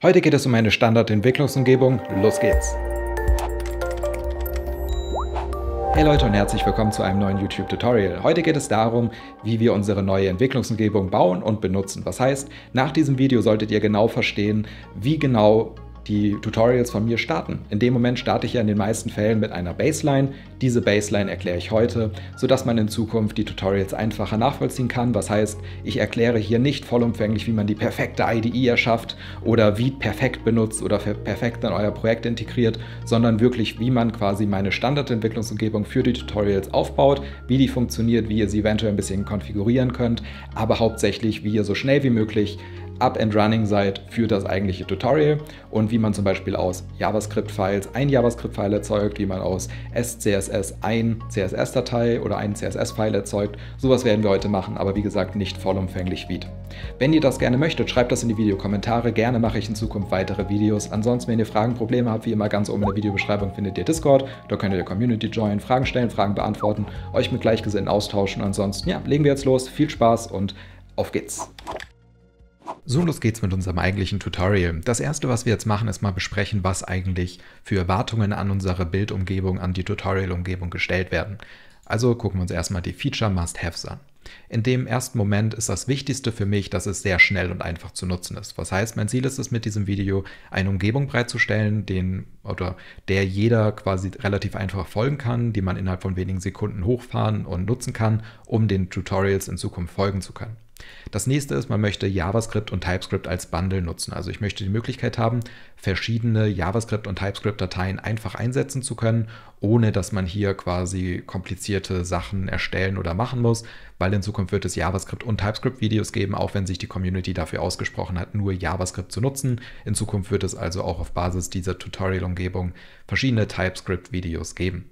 Heute geht es um eine Standardentwicklungsumgebung. Los geht's! Hey Leute und herzlich willkommen zu einem neuen YouTube-Tutorial. Heute geht es darum, wie wir unsere neue Entwicklungsumgebung bauen und benutzen. Was heißt, nach diesem Video solltet ihr genau verstehen, wie genau die Tutorials von mir starten. In dem Moment starte ich ja in den meisten Fällen mit einer Baseline. Diese Baseline erkläre ich heute, sodass man in Zukunft die Tutorials einfacher nachvollziehen kann. Was heißt, ich erkläre hier nicht vollumfänglich, wie man die perfekte IDE erschafft oder wie perfekt benutzt oder perfekt in euer Projekt integriert, sondern wirklich, wie man quasi meine Standardentwicklungsumgebung für die Tutorials aufbaut, wie die funktioniert, wie ihr sie eventuell ein bisschen konfigurieren könnt, aber hauptsächlich, wie ihr so schnell wie möglich up and running seid für das eigentliche Tutorial und wie man zum Beispiel aus JavaScript-Files ein JavaScript-File erzeugt, wie man aus SCSS ein CSS-Datei oder ein CSS-File erzeugt. Sowas werden wir heute machen, aber wie gesagt nicht vollumfänglich Vite. Wenn ihr das gerne möchtet, schreibt das in die Videokommentare. Gerne mache ich in Zukunft weitere Videos. Ansonsten, wenn ihr Fragen, Probleme habt, wie immer ganz oben in der Videobeschreibung findet ihr Discord. Da könnt ihr der Community joinen, Fragen stellen, Fragen beantworten, euch mit Gleichgesinnten austauschen. Ansonsten, ja, legen wir jetzt los. Viel Spaß und auf geht's! So, los geht's mit unserem eigentlichen Tutorial. Das erste, was wir jetzt machen, ist mal besprechen, was eigentlich für Erwartungen an unsere Bildumgebung, an die Tutorial-Umgebung gestellt werden. Also gucken wir uns erstmal die Feature Must-Haves an. In dem ersten Moment ist das Wichtigste für mich, dass es sehr schnell und einfach zu nutzen ist. Was heißt, mein Ziel ist es, mit diesem Video eine Umgebung bereitzustellen, den oder der jeder quasi relativ einfach folgen kann, die man innerhalb von wenigen Sekunden hochfahren und nutzen kann, um den Tutorials in Zukunft folgen zu können. Das nächste ist, man möchte JavaScript und TypeScript als Bundle nutzen. Also ich möchte die Möglichkeit haben, verschiedene JavaScript und TypeScript-Dateien einfach einsetzen zu können, ohne dass man hier quasi komplizierte Sachen erstellen oder machen muss, weil in Zukunft wird es JavaScript und TypeScript-Videos geben, auch wenn sich die Community dafür ausgesprochen hat, nur JavaScript zu nutzen. In Zukunft wird es also auch auf Basis dieser Tutorial-Umgebung verschiedene TypeScript-Videos geben.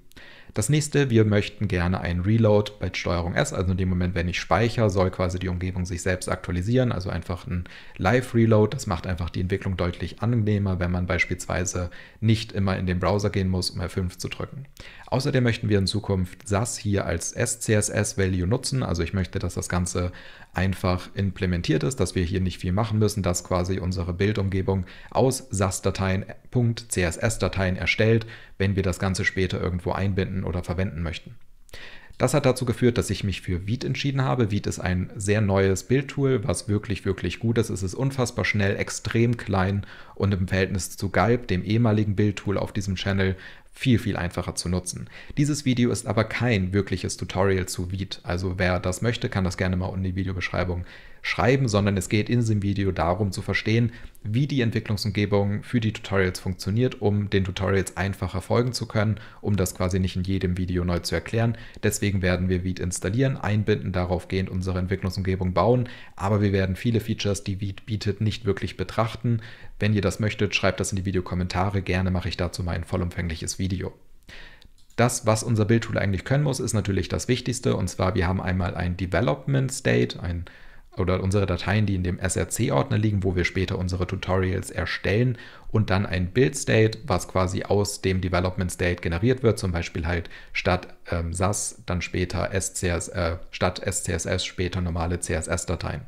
Das nächste, wir möchten gerne einen Reload bei Steuerung S, also in dem Moment, wenn ich speichere, soll quasi die Umgebung sich selbst aktualisieren, also einfach ein Live-Reload. Das macht einfach die Entwicklung deutlich angenehmer, wenn man beispielsweise nicht immer in den Browser gehen muss, um F5 zu drücken. Außerdem möchten wir in Zukunft SAS hier als SCSS-Value nutzen, also ich möchte, dass das Ganze einfach implementiert ist, dass wir hier nicht viel machen müssen, dass quasi unsere Bildumgebung aus SAS-Dateien, .css-Dateien erstellt, wenn wir das Ganze später irgendwo einbinden oder verwenden möchten. Das hat dazu geführt, dass ich mich für Viet entschieden habe. Viet ist ein sehr neues Bildtool, was wirklich, wirklich gut ist. Es ist unfassbar schnell, extrem klein und im Verhältnis zu Galb, dem ehemaligen Bildtool auf diesem Channel, viel, viel einfacher zu nutzen. Dieses Video ist aber kein wirkliches Tutorial zu Vite, also wer das möchte, kann das gerne mal unten in die Videobeschreibung schreiben, sondern es geht in diesem Video darum zu verstehen, wie die Entwicklungsumgebung für die Tutorials funktioniert, um den Tutorials einfacher folgen zu können, um das quasi nicht in jedem Video neu zu erklären. Deswegen werden wir Vite installieren, einbinden, daraufgehend unsere Entwicklungsumgebung bauen, aber wir werden viele Features, die Vite bietet, nicht wirklich betrachten. Wenn ihr das möchtet, schreibt das in die Videokommentare. Gerne mache ich dazu mal ein vollumfängliches Video. Das, was unser Bildtool eigentlich können muss, ist natürlich das Wichtigste. Und zwar, wir haben einmal ein Development State, ein oder unsere Dateien, die in dem SRC-Ordner liegen, wo wir später unsere Tutorials erstellen und dann ein Build-State, was quasi aus dem Development-State generiert wird, zum Beispiel halt statt ähm, SAS dann später SCS, äh, statt SCSS später normale CSS-Dateien.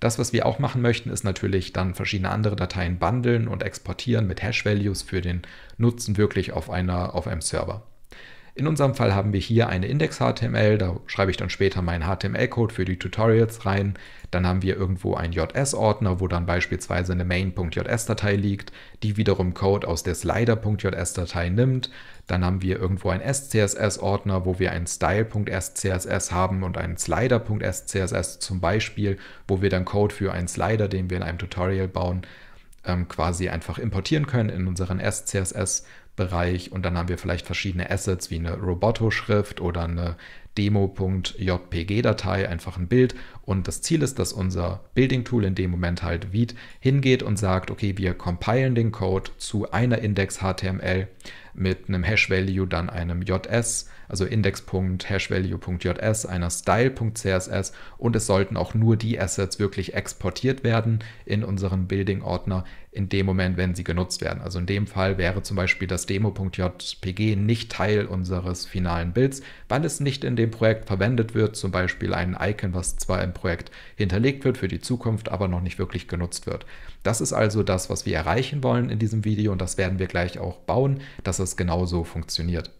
Das, was wir auch machen möchten, ist natürlich dann verschiedene andere Dateien bundeln und exportieren mit Hash-Values für den Nutzen wirklich auf, einer, auf einem Server. In unserem Fall haben wir hier eine Index.html, da schreibe ich dann später meinen HTML-Code für die Tutorials rein. Dann haben wir irgendwo einen JS-Ordner, wo dann beispielsweise eine main.js-Datei liegt, die wiederum Code aus der slider.js-Datei nimmt. Dann haben wir irgendwo einen SCSS-Ordner, wo wir einen style.scss haben und einen slider.scss zum Beispiel, wo wir dann Code für einen Slider, den wir in einem Tutorial bauen, ähm, quasi einfach importieren können in unseren SCSS -Ordner. Bereich und dann haben wir vielleicht verschiedene Assets wie eine Roboto-Schrift oder eine demo.jpg-Datei, einfach ein Bild. Und das Ziel ist, dass unser Building-Tool in dem Moment halt Vite hingeht und sagt, okay, wir compilen den Code zu einer Index-HTML mit einem Hash-Value, dann einem JS, also index.hashValue.js, einer Style.css und es sollten auch nur die Assets wirklich exportiert werden in unseren Building-Ordner in dem Moment, wenn sie genutzt werden. Also in dem Fall wäre zum Beispiel das Demo.jpg nicht Teil unseres finalen Builds, weil es nicht in dem Projekt verwendet wird, zum Beispiel ein Icon, was zwar im Projekt hinterlegt wird für die Zukunft, aber noch nicht wirklich genutzt wird. Das ist also das, was wir erreichen wollen in diesem Video und das werden wir gleich auch bauen, dass es genauso funktioniert.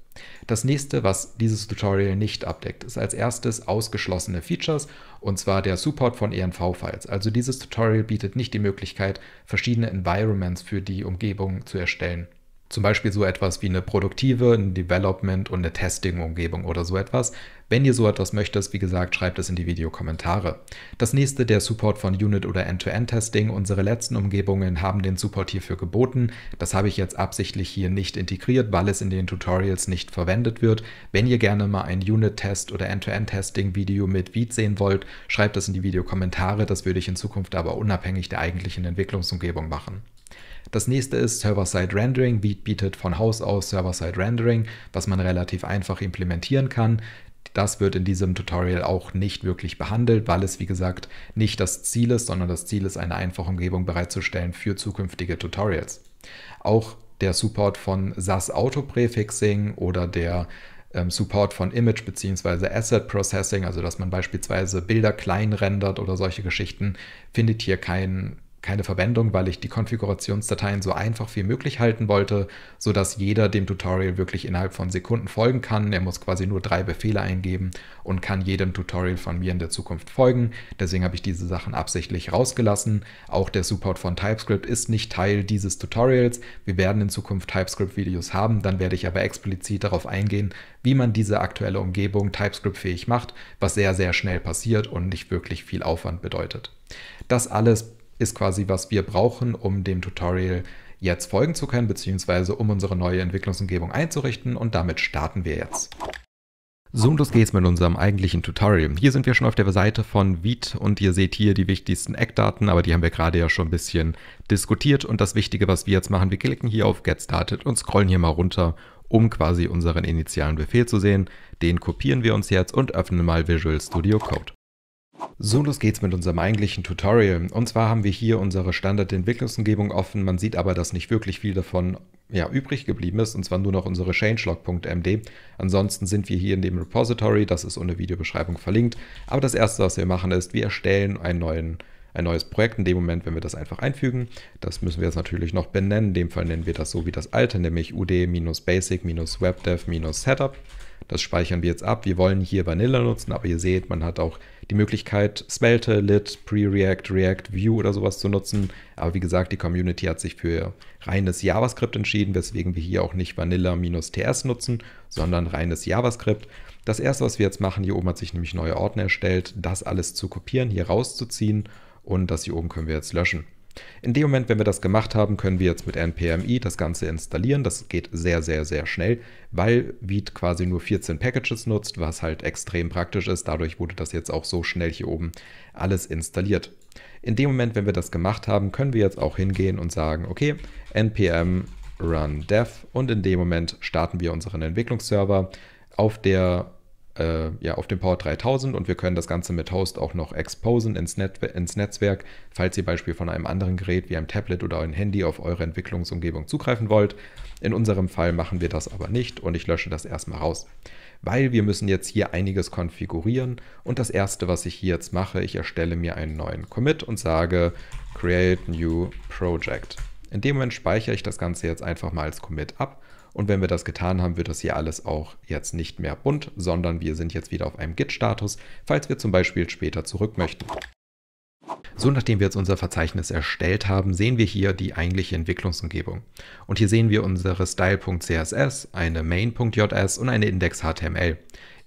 Das nächste, was dieses Tutorial nicht abdeckt, ist als erstes ausgeschlossene Features und zwar der Support von ENV-Files. Also dieses Tutorial bietet nicht die Möglichkeit, verschiedene Environments für die Umgebung zu erstellen. Zum Beispiel so etwas wie eine produktive, ein Development und eine Testing-Umgebung oder so etwas. Wenn ihr so etwas möchtet, wie gesagt, schreibt es in die Videokommentare. Das nächste, der Support von Unit oder End-to-End-Testing. Unsere letzten Umgebungen haben den Support hierfür geboten. Das habe ich jetzt absichtlich hier nicht integriert, weil es in den Tutorials nicht verwendet wird. Wenn ihr gerne mal ein Unit-Test oder End-to-End-Testing-Video mit Viet sehen wollt, schreibt es in die Videokommentare. Das würde ich in Zukunft aber unabhängig der eigentlichen Entwicklungsumgebung machen. Das nächste ist Server-Side Rendering. Beat bietet von Haus aus Server-Side Rendering, was man relativ einfach implementieren kann. Das wird in diesem Tutorial auch nicht wirklich behandelt, weil es wie gesagt nicht das Ziel ist, sondern das Ziel ist, eine einfache Umgebung bereitzustellen für zukünftige Tutorials. Auch der Support von SAS Auto Prefixing oder der ähm, Support von Image bzw. Asset Processing, also dass man beispielsweise Bilder klein rendert oder solche Geschichten, findet hier kein keine Verwendung, weil ich die Konfigurationsdateien so einfach wie möglich halten wollte, sodass jeder dem Tutorial wirklich innerhalb von Sekunden folgen kann. Er muss quasi nur drei Befehle eingeben und kann jedem Tutorial von mir in der Zukunft folgen. Deswegen habe ich diese Sachen absichtlich rausgelassen. Auch der Support von TypeScript ist nicht Teil dieses Tutorials. Wir werden in Zukunft TypeScript-Videos haben, dann werde ich aber explizit darauf eingehen, wie man diese aktuelle Umgebung TypeScript-fähig macht, was sehr, sehr schnell passiert und nicht wirklich viel Aufwand bedeutet. Das alles ist quasi, was wir brauchen, um dem Tutorial jetzt folgen zu können, beziehungsweise um unsere neue Entwicklungsumgebung einzurichten und damit starten wir jetzt. So und los geht's mit unserem eigentlichen Tutorial. Hier sind wir schon auf der Seite von Viet und ihr seht hier die wichtigsten Eckdaten, aber die haben wir gerade ja schon ein bisschen diskutiert und das Wichtige, was wir jetzt machen, wir klicken hier auf Get Started und scrollen hier mal runter, um quasi unseren initialen Befehl zu sehen. Den kopieren wir uns jetzt und öffnen mal Visual Studio Code. So, los geht's mit unserem eigentlichen Tutorial. Und zwar haben wir hier unsere Standard-Entwicklungsumgebung offen. Man sieht aber, dass nicht wirklich viel davon ja, übrig geblieben ist, und zwar nur noch unsere changelog.md. Ansonsten sind wir hier in dem Repository, das ist unter Videobeschreibung verlinkt. Aber das Erste, was wir machen, ist, wir erstellen einen neuen ein neues Projekt in dem Moment, wenn wir das einfach einfügen. Das müssen wir jetzt natürlich noch benennen. In dem Fall nennen wir das so wie das alte, nämlich ud-basic-webdev-setup. Das speichern wir jetzt ab. Wir wollen hier Vanilla nutzen, aber ihr seht, man hat auch die Möglichkeit, Smelter, Lit, Pre-React, React, View oder sowas zu nutzen. Aber wie gesagt, die Community hat sich für reines JavaScript entschieden, weswegen wir hier auch nicht Vanilla-TS nutzen, sondern reines JavaScript. Das erste, was wir jetzt machen, hier oben hat sich nämlich neue Ordner erstellt, das alles zu kopieren, hier rauszuziehen und das hier oben können wir jetzt löschen. In dem Moment, wenn wir das gemacht haben, können wir jetzt mit NPMI das Ganze installieren. Das geht sehr, sehr, sehr schnell, weil Vite quasi nur 14 Packages nutzt, was halt extrem praktisch ist. Dadurch wurde das jetzt auch so schnell hier oben alles installiert. In dem Moment, wenn wir das gemacht haben, können wir jetzt auch hingehen und sagen, okay, npm run dev und in dem Moment starten wir unseren Entwicklungsserver. Auf der äh, ja, auf dem Port 3000 und wir können das Ganze mit Host auch noch exposen ins, Net ins Netzwerk, falls ihr beispielsweise von einem anderen Gerät wie einem Tablet oder einem Handy auf eure Entwicklungsumgebung zugreifen wollt. In unserem Fall machen wir das aber nicht und ich lösche das erstmal raus. Weil wir müssen jetzt hier einiges konfigurieren und das erste, was ich hier jetzt mache, ich erstelle mir einen neuen Commit und sage Create New Project. In dem Moment speichere ich das Ganze jetzt einfach mal als Commit ab und wenn wir das getan haben, wird das hier alles auch jetzt nicht mehr bunt, sondern wir sind jetzt wieder auf einem Git-Status, falls wir zum Beispiel später zurück möchten. So, nachdem wir jetzt unser Verzeichnis erstellt haben, sehen wir hier die eigentliche Entwicklungsumgebung. Und hier sehen wir unsere style.css, eine main.js und eine index.html.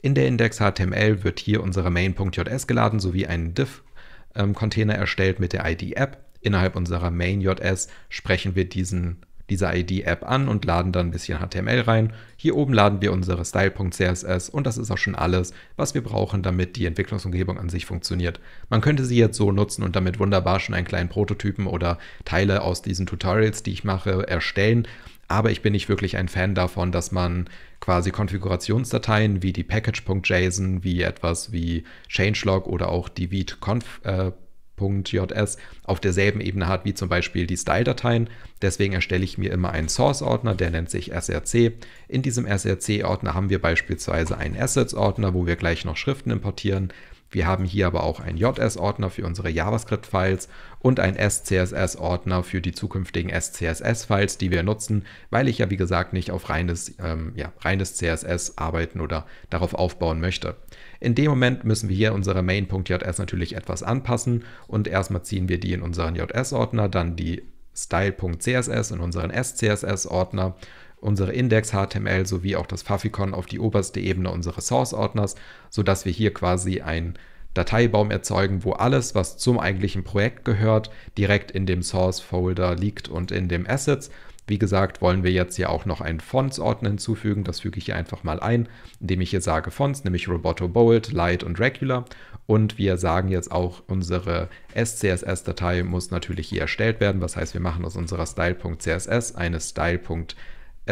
In der index.html wird hier unsere main.js geladen sowie ein div-Container ähm, erstellt mit der id app. Innerhalb unserer main.js sprechen wir diesen dieser ID-App an und laden dann ein bisschen HTML rein. Hier oben laden wir unsere Style.css und das ist auch schon alles, was wir brauchen, damit die Entwicklungsumgebung an sich funktioniert. Man könnte sie jetzt so nutzen und damit wunderbar schon einen kleinen Prototypen oder Teile aus diesen Tutorials, die ich mache, erstellen aber ich bin nicht wirklich ein Fan davon, dass man quasi Konfigurationsdateien wie die package.json, wie etwas wie changelog oder auch die Vite-Conf äh, .js auf derselben Ebene hat wie zum Beispiel die Style-Dateien. Deswegen erstelle ich mir immer einen Source-Ordner, der nennt sich src. In diesem src-Ordner haben wir beispielsweise einen Assets-Ordner, wo wir gleich noch Schriften importieren. Wir haben hier aber auch einen JS-Ordner für unsere JavaScript-Files und einen SCSS-Ordner für die zukünftigen SCSS-Files, die wir nutzen, weil ich ja wie gesagt nicht auf reines, ähm, ja, reines CSS arbeiten oder darauf aufbauen möchte. In dem Moment müssen wir hier unsere main.js natürlich etwas anpassen und erstmal ziehen wir die in unseren JS-Ordner, dann die style.css in unseren SCSS-Ordner unsere Index.html sowie auch das Favicon auf die oberste Ebene unseres Source-Ordners, sodass wir hier quasi einen Dateibaum erzeugen, wo alles, was zum eigentlichen Projekt gehört, direkt in dem Source-Folder liegt und in dem Assets. Wie gesagt, wollen wir jetzt hier auch noch einen Fonts-Ordner hinzufügen. Das füge ich hier einfach mal ein, indem ich hier sage Fonts, nämlich Roboto Bold, Light und Regular. Und wir sagen jetzt auch, unsere SCSS-Datei muss natürlich hier erstellt werden. Das heißt, wir machen aus unserer Style.css eine Style.css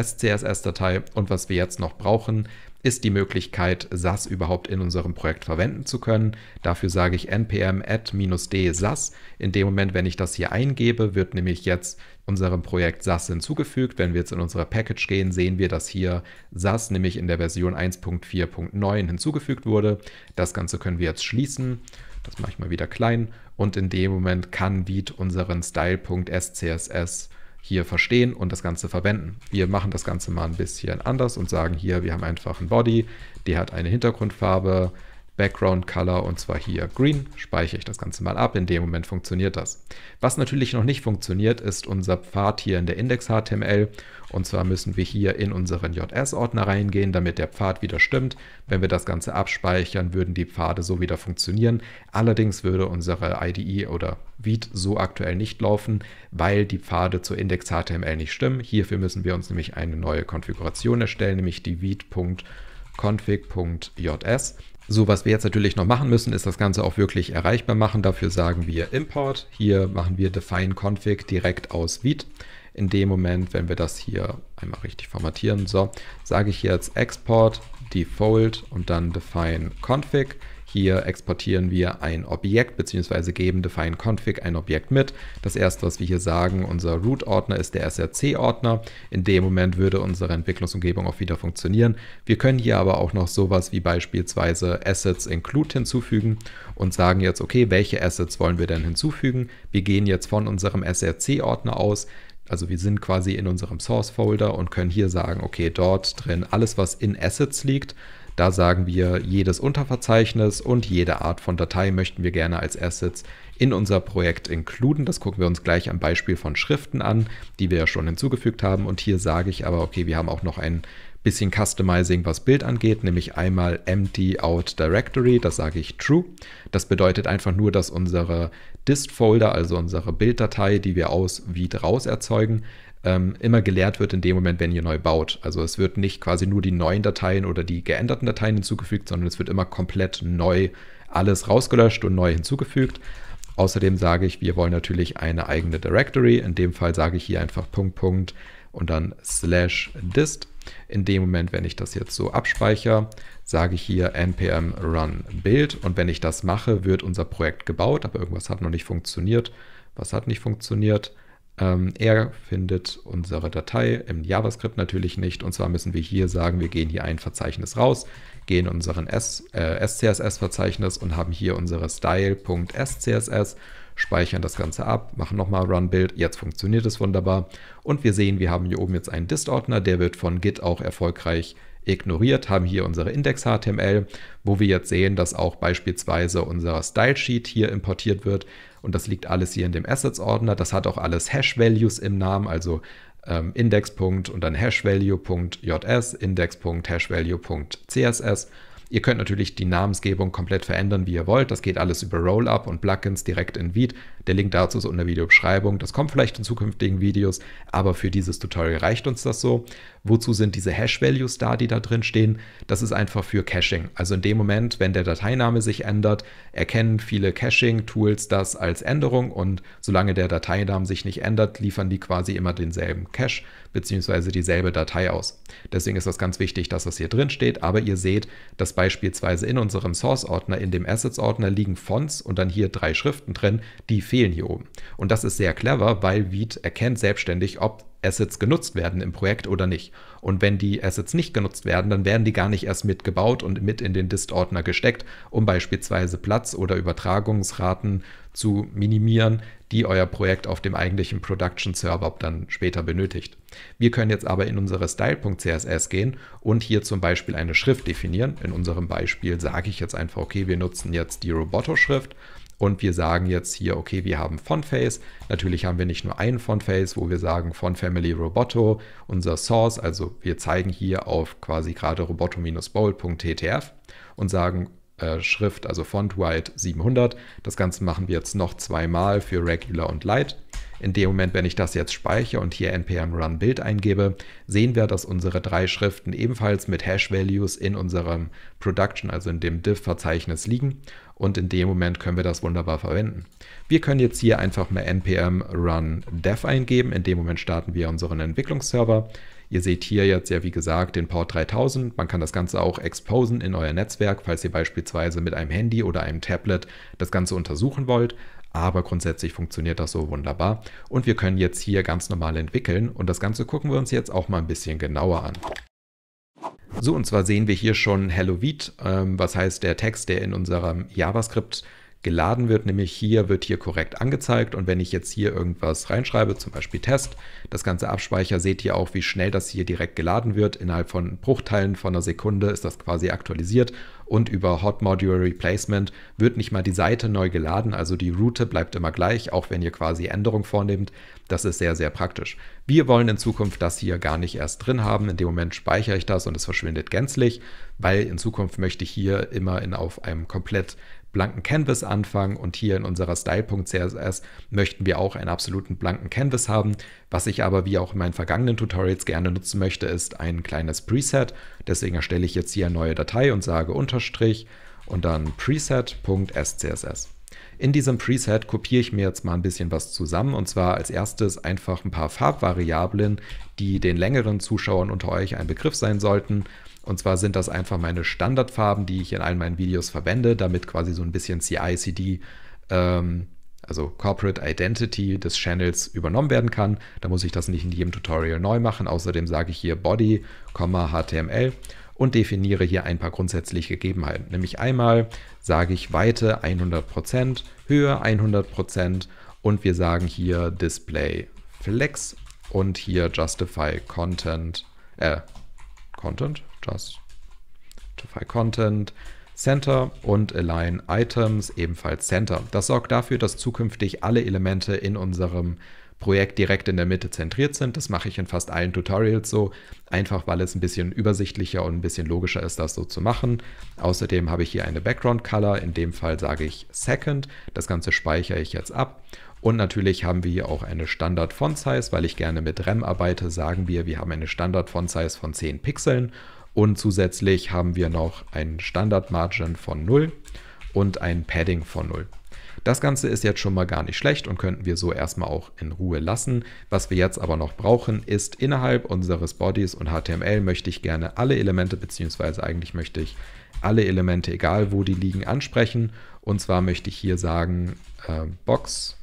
SCSS-Datei. Und was wir jetzt noch brauchen, ist die Möglichkeit, SAS überhaupt in unserem Projekt verwenden zu können. Dafür sage ich npm add-d SAS. In dem Moment, wenn ich das hier eingebe, wird nämlich jetzt unserem Projekt SAS hinzugefügt. Wenn wir jetzt in unsere Package gehen, sehen wir, dass hier SAS nämlich in der Version 1.4.9 hinzugefügt wurde. Das Ganze können wir jetzt schließen. Das mache ich mal wieder klein. Und in dem Moment kann Viet unseren Style.scss hier verstehen und das Ganze verwenden. Wir machen das Ganze mal ein bisschen anders und sagen hier, wir haben einfach einen Body, der hat eine Hintergrundfarbe, Background Color und zwar hier Green, speichere ich das Ganze mal ab. In dem Moment funktioniert das. Was natürlich noch nicht funktioniert, ist unser Pfad hier in der Index.html. Und zwar müssen wir hier in unseren JS-Ordner reingehen, damit der Pfad wieder stimmt. Wenn wir das Ganze abspeichern, würden die Pfade so wieder funktionieren. Allerdings würde unsere IDE oder Vite so aktuell nicht laufen, weil die Pfade zur Index.html nicht stimmen. Hierfür müssen wir uns nämlich eine neue Konfiguration erstellen, nämlich die Vite.config.js. So, was wir jetzt natürlich noch machen müssen, ist das Ganze auch wirklich erreichbar machen. Dafür sagen wir Import. Hier machen wir Define Config direkt aus Vite. In dem Moment, wenn wir das hier einmal richtig formatieren, so, sage ich jetzt Export, Default und dann Define Config. Hier exportieren wir ein Objekt bzw. geben define config ein Objekt mit. Das erste, was wir hier sagen, unser Root-Ordner ist der src-Ordner. In dem Moment würde unsere Entwicklungsumgebung auch wieder funktionieren. Wir können hier aber auch noch sowas wie beispielsweise Assets include hinzufügen und sagen jetzt, okay, welche Assets wollen wir denn hinzufügen? Wir gehen jetzt von unserem src-Ordner aus. Also wir sind quasi in unserem Source-Folder und können hier sagen, okay, dort drin alles, was in Assets liegt, da sagen wir, jedes Unterverzeichnis und jede Art von Datei möchten wir gerne als Assets in unser Projekt inkluden. Das gucken wir uns gleich am Beispiel von Schriften an, die wir ja schon hinzugefügt haben. Und hier sage ich aber, okay, wir haben auch noch ein bisschen Customizing, was Bild angeht, nämlich einmal empty out directory, das sage ich true. Das bedeutet einfach nur, dass unsere Dist-Folder, also unsere Bilddatei, die wir aus wie raus erzeugen, ähm, immer geleert wird in dem Moment, wenn ihr neu baut. Also es wird nicht quasi nur die neuen Dateien oder die geänderten Dateien hinzugefügt, sondern es wird immer komplett neu alles rausgelöscht und neu hinzugefügt. Außerdem sage ich, wir wollen natürlich eine eigene Directory. In dem Fall sage ich hier einfach Punkt, Punkt und dann slash dist. In dem Moment, wenn ich das jetzt so abspeichere, sage ich hier npm run build und wenn ich das mache, wird unser Projekt gebaut, aber irgendwas hat noch nicht funktioniert. Was hat nicht funktioniert? Ähm, er findet unsere Datei im JavaScript natürlich nicht. Und zwar müssen wir hier sagen, wir gehen hier ein Verzeichnis raus, gehen in unseren äh, SCSS-Verzeichnis und haben hier unsere style.scss, speichern das Ganze ab, machen nochmal Run-Build. Jetzt funktioniert es wunderbar. Und wir sehen, wir haben hier oben jetzt einen Dist-Ordner, der wird von Git auch erfolgreich ignoriert, haben hier unsere Index-HTML, wo wir jetzt sehen, dass auch beispielsweise unser Style-Sheet hier importiert wird. Und das liegt alles hier in dem Assets-Ordner. Das hat auch alles Hash-Values im Namen, also ähm, Index. und dann hash Hashvalue.js, Index.Hashvalue.css. Ihr könnt natürlich die Namensgebung komplett verändern, wie ihr wollt. Das geht alles über Rollup und Plugins direkt in Vite. Der Link dazu ist unter Videobeschreibung. Das kommt vielleicht in zukünftigen Videos, aber für dieses Tutorial reicht uns das so. Wozu sind diese Hash-Values da, die da drin stehen? Das ist einfach für Caching. Also in dem Moment, wenn der Dateiname sich ändert, erkennen viele Caching-Tools das als Änderung und solange der Dateiname sich nicht ändert, liefern die quasi immer denselben Cache bzw. dieselbe Datei aus. Deswegen ist das ganz wichtig, dass das hier drin steht. Aber ihr seht, dass beispielsweise in unserem Source-Ordner, in dem Assets-Ordner liegen Fonts und dann hier drei Schriften drin, die fehlen hier oben. Und das ist sehr clever, weil Vite erkennt selbstständig, ob Assets genutzt werden im Projekt oder nicht. Und wenn die Assets nicht genutzt werden, dann werden die gar nicht erst mitgebaut und mit in den Dist-Ordner gesteckt, um beispielsweise Platz oder Übertragungsraten zu minimieren, die euer Projekt auf dem eigentlichen Production-Server dann später benötigt. Wir können jetzt aber in unsere Style.css gehen und hier zum Beispiel eine Schrift definieren. In unserem Beispiel sage ich jetzt einfach, okay, wir nutzen jetzt die Roboto-Schrift und wir sagen jetzt hier, okay, wir haben Fontface. Natürlich haben wir nicht nur einen Fontface, wo wir sagen Font Family Roboto, unser Source, also wir zeigen hier auf quasi gerade roboto-bold.ttf und sagen äh, Schrift, also Font White 700. Das Ganze machen wir jetzt noch zweimal für Regular und Light. In dem Moment, wenn ich das jetzt speichere und hier npm run build eingebe, sehen wir, dass unsere drei Schriften ebenfalls mit Hash-Values in unserem Production, also in dem Div-Verzeichnis liegen und in dem Moment können wir das wunderbar verwenden. Wir können jetzt hier einfach mal npm run dev eingeben. In dem Moment starten wir unseren Entwicklungsserver. Ihr seht hier jetzt ja wie gesagt den Port 3000. Man kann das Ganze auch exposen in euer Netzwerk, falls ihr beispielsweise mit einem Handy oder einem Tablet das Ganze untersuchen wollt. Aber grundsätzlich funktioniert das so wunderbar. Und wir können jetzt hier ganz normal entwickeln. Und das Ganze gucken wir uns jetzt auch mal ein bisschen genauer an. So, und zwar sehen wir hier schon Hello Wheat, ähm, was heißt der Text, der in unserem JavaScript geladen wird, nämlich hier wird hier korrekt angezeigt und wenn ich jetzt hier irgendwas reinschreibe, zum Beispiel Test, das Ganze abspeicher, seht ihr auch, wie schnell das hier direkt geladen wird. Innerhalb von Bruchteilen von einer Sekunde ist das quasi aktualisiert und über Hot Module Replacement wird nicht mal die Seite neu geladen, also die Route bleibt immer gleich, auch wenn ihr quasi Änderungen vornehmt. Das ist sehr, sehr praktisch. Wir wollen in Zukunft das hier gar nicht erst drin haben. In dem Moment speichere ich das und es verschwindet gänzlich, weil in Zukunft möchte ich hier immer in, auf einem komplett blanken Canvas anfangen und hier in unserer Style.css möchten wir auch einen absoluten blanken Canvas haben. Was ich aber wie auch in meinen vergangenen Tutorials gerne nutzen möchte, ist ein kleines Preset. Deswegen erstelle ich jetzt hier eine neue Datei und sage Unterstrich und dann preset.scss. In diesem Preset kopiere ich mir jetzt mal ein bisschen was zusammen und zwar als erstes einfach ein paar Farbvariablen, die den längeren Zuschauern unter euch ein Begriff sein sollten. Und zwar sind das einfach meine Standardfarben, die ich in allen meinen Videos verwende, damit quasi so ein bisschen CI/CD ähm, also Corporate Identity des Channels übernommen werden kann. Da muss ich das nicht in jedem Tutorial neu machen. Außerdem sage ich hier Body, HTML und definiere hier ein paar grundsätzliche Gegebenheiten. Nämlich einmal sage ich Weite 100%, Höhe 100% und wir sagen hier Display Flex und hier Justify Content, äh, Content, Justify Content, Center und Align Items, ebenfalls Center. Das sorgt dafür, dass zukünftig alle Elemente in unserem Projekt direkt in der Mitte zentriert sind. Das mache ich in fast allen Tutorials so, einfach weil es ein bisschen übersichtlicher und ein bisschen logischer ist, das so zu machen. Außerdem habe ich hier eine Background Color, in dem Fall sage ich Second. Das Ganze speichere ich jetzt ab. Und natürlich haben wir hier auch eine Standard Font Size, weil ich gerne mit REM arbeite, sagen wir, wir haben eine Standard Font Size von 10 Pixeln und zusätzlich haben wir noch ein Standard Margin von 0 und ein Padding von 0. Das Ganze ist jetzt schon mal gar nicht schlecht und könnten wir so erstmal auch in Ruhe lassen. Was wir jetzt aber noch brauchen, ist innerhalb unseres Bodies und HTML möchte ich gerne alle Elemente, beziehungsweise eigentlich möchte ich alle Elemente, egal wo die liegen, ansprechen. Und zwar möchte ich hier sagen, äh, Box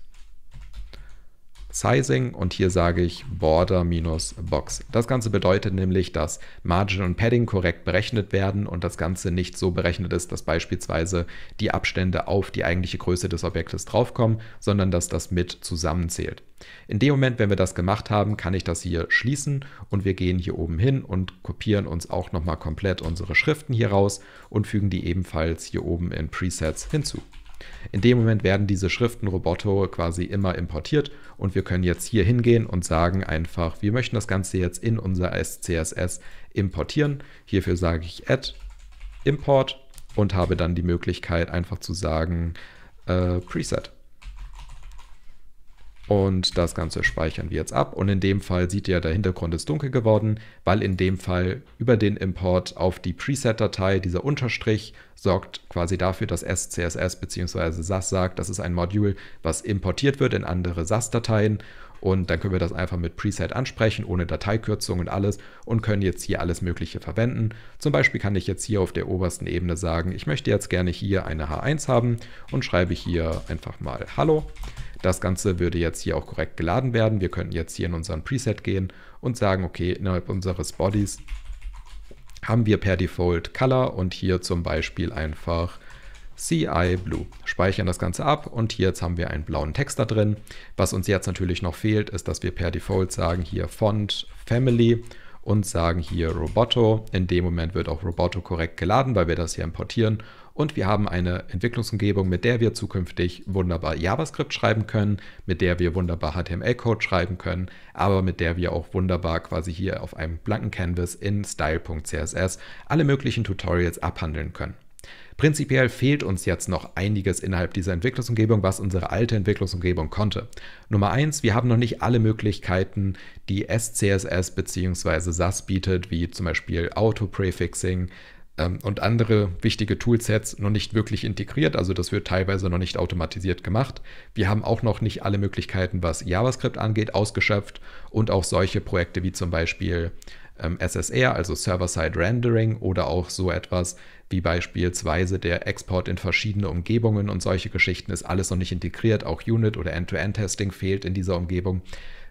Sizing und hier sage ich Border minus Box. Das Ganze bedeutet nämlich, dass Margin und Padding korrekt berechnet werden und das Ganze nicht so berechnet ist, dass beispielsweise die Abstände auf die eigentliche Größe des Objektes draufkommen, sondern dass das mit zusammenzählt. In dem Moment, wenn wir das gemacht haben, kann ich das hier schließen und wir gehen hier oben hin und kopieren uns auch nochmal komplett unsere Schriften hier raus und fügen die ebenfalls hier oben in Presets hinzu. In dem Moment werden diese Schriften Roboto quasi immer importiert und wir können jetzt hier hingehen und sagen einfach, wir möchten das Ganze jetzt in unser CSS importieren. Hierfür sage ich add import und habe dann die Möglichkeit einfach zu sagen äh, preset. Und das Ganze speichern wir jetzt ab. Und in dem Fall sieht ihr, der Hintergrund ist dunkel geworden, weil in dem Fall über den Import auf die Preset-Datei dieser Unterstrich sorgt quasi dafür, dass SCSS bzw. SAS sagt, das ist ein Modul, was importiert wird in andere SAS-Dateien. Und dann können wir das einfach mit Preset ansprechen, ohne Dateikürzung und alles und können jetzt hier alles Mögliche verwenden. Zum Beispiel kann ich jetzt hier auf der obersten Ebene sagen, ich möchte jetzt gerne hier eine H1 haben und schreibe hier einfach mal Hallo. Das Ganze würde jetzt hier auch korrekt geladen werden. Wir könnten jetzt hier in unseren Preset gehen und sagen, okay, innerhalb unseres Bodies haben wir per Default Color und hier zum Beispiel einfach CI Blue. Speichern das Ganze ab und hier jetzt haben wir einen blauen Text da drin. Was uns jetzt natürlich noch fehlt, ist, dass wir per Default sagen, hier Font Family und sagen hier Roboto. In dem Moment wird auch Roboto korrekt geladen, weil wir das hier importieren. Und wir haben eine Entwicklungsumgebung, mit der wir zukünftig wunderbar JavaScript schreiben können, mit der wir wunderbar HTML-Code schreiben können, aber mit der wir auch wunderbar quasi hier auf einem blanken Canvas in style.css alle möglichen Tutorials abhandeln können. Prinzipiell fehlt uns jetzt noch einiges innerhalb dieser Entwicklungsumgebung, was unsere alte Entwicklungsumgebung konnte. Nummer eins, wir haben noch nicht alle Möglichkeiten, die SCSS bzw. SAS bietet, wie zum Beispiel Auto-Prefixing, ähm, und andere wichtige Toolsets noch nicht wirklich integriert. Also das wird teilweise noch nicht automatisiert gemacht. Wir haben auch noch nicht alle Möglichkeiten, was JavaScript angeht, ausgeschöpft und auch solche Projekte wie zum Beispiel ähm, SSR, also Server-Side Rendering oder auch so etwas wie beispielsweise der Export in verschiedene Umgebungen und solche Geschichten ist alles noch nicht integriert. Auch Unit oder End-to-End-Testing fehlt in dieser Umgebung.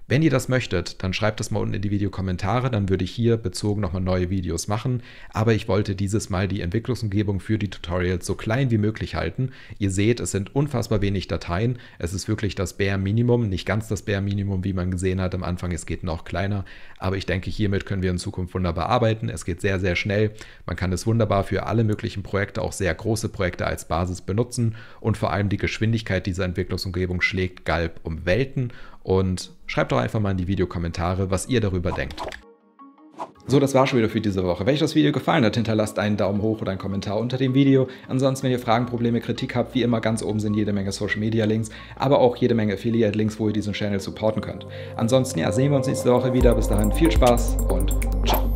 Wenn ihr das möchtet, dann schreibt das mal unten in die Videokommentare, dann würde ich hier bezogen nochmal neue Videos machen. Aber ich wollte dieses Mal die Entwicklungsumgebung für die Tutorials so klein wie möglich halten. Ihr seht, es sind unfassbar wenig Dateien. Es ist wirklich das Bare Minimum, nicht ganz das Bare Minimum, wie man gesehen hat am Anfang. Es geht noch kleiner. Aber ich denke, hiermit können wir in Zukunft wunderbar arbeiten. Es geht sehr, sehr schnell. Man kann es wunderbar für alle möglichen Projekte, auch sehr große Projekte als Basis benutzen. Und vor allem die Geschwindigkeit dieser Entwicklungsumgebung schlägt Galb um Welten. Und schreibt doch einfach mal in die Videokommentare, was ihr darüber denkt. So, das war schon wieder für diese Woche. Wenn euch das Video gefallen hat, hinterlasst einen Daumen hoch oder einen Kommentar unter dem Video. Ansonsten, wenn ihr Fragen, Probleme, Kritik habt, wie immer ganz oben sind jede Menge Social Media Links, aber auch jede Menge Affiliate Links, wo ihr diesen Channel supporten könnt. Ansonsten, ja, sehen wir uns nächste Woche wieder. Bis dahin viel Spaß und ciao.